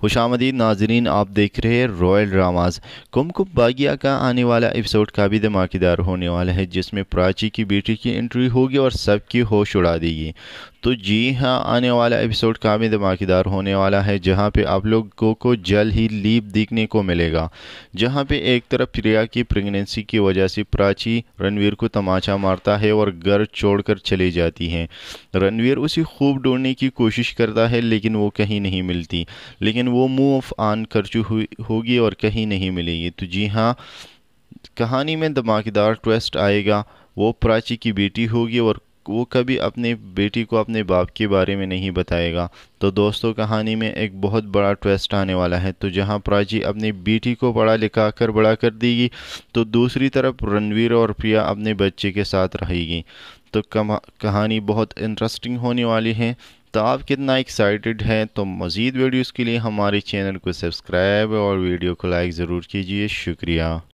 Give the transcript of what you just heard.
खुश आमदी नाजरीन आप देख रहे हैं रॉयल ड्रामाज कुमकुम बागिया का आने वाला एपिसोड का भी धमाकेदार होने वाला है जिसमें प्राची की बेटी की एंट्री होगी और सबकी होश उड़ा देगी तो जी हाँ आने वाला एपिसोड काफ़ी धमाकेदार होने वाला है जहाँ पे आप लोगों को जल ही लीप देखने को मिलेगा जहाँ पे एक तरफ प्रिया की प्रेगनेंसी की वजह से प्राची रणवीर को तमाचा मारता है और घर छोड़कर चली जाती हैं रणवीर उसे खूब ढूंढने की कोशिश करता है लेकिन वो कहीं नहीं मिलती लेकिन वो मूव ऑन कर चु होगी और कहीं नहीं मिलेगी तो जी हाँ कहानी में धमाकेदार ट्विस्ट आएगा वो प्राची की बेटी होगी और वो कभी अपनी बेटी को अपने बाप के बारे में नहीं बताएगा तो दोस्तों कहानी में एक बहुत बड़ा ट्विस्ट आने वाला है तो जहां प्राची अपनी बेटी को पढ़ा लिखा कर बड़ा कर देगी तो दूसरी तरफ रणवीर और प्रिया अपने बच्चे के साथ रहेगी तो कहानी बहुत इंटरेस्टिंग होने वाली है तो आप कितना एक्साइटेड हैं तो मज़ीद वीडियोज़ के लिए हमारे चैनल को सब्सक्राइब और वीडियो को लाइक ज़रूर कीजिए शुक्रिया